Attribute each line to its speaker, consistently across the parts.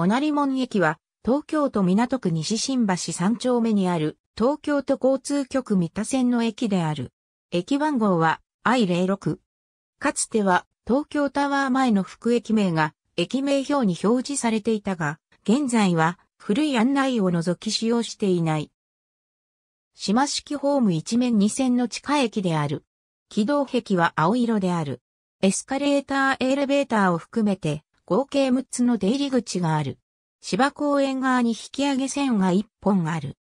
Speaker 1: お
Speaker 2: なり門駅は、東京都港区西新橋3丁目にある、東京都交通局三田線の駅である。駅番号は I06。かつては、東京タワー前の副駅名が、駅名表に表示されていたが、現在は、古い案内を除き使用していない。島式ホーム一面二線の地下駅である。軌道壁は青色である。エスカレーターエレベーターを含めて合計6つの出入り口がある。芝公園側に引き上げ線が1本ある。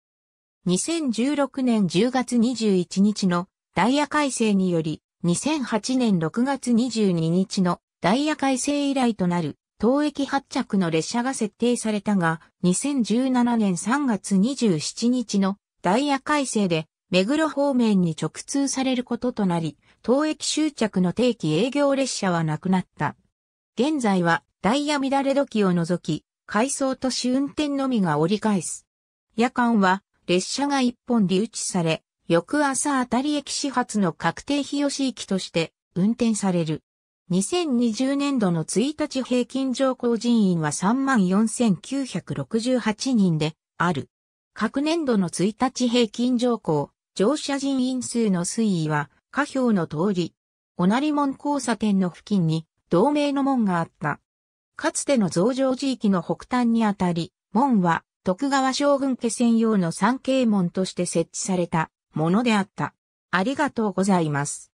Speaker 2: 2016年10月21日のダイヤ改正により、2008年6月22日のダイヤ改正以来となる、当駅発着の列車が設定されたが、2017年3月27日のダイヤ改正で、目黒方面に直通されることとなり、当駅終着の定期営業列車はなくなった。現在はダイヤ乱れ時を除き、回送と試運転のみが折り返す。夜間は列車が一本留置され、翌朝あたり駅始発の確定日吉駅として運転される。2020年度の1日平均乗降人員は34,968人である。各年度の1日平均乗降、乗車人員数の推移は、下表の通り、おなり門交差点の付近に同名の門があった。かつての増上地域の北端にあたり、門は徳川将軍家専用の三景門として設置されたものであった。ありがとうございます。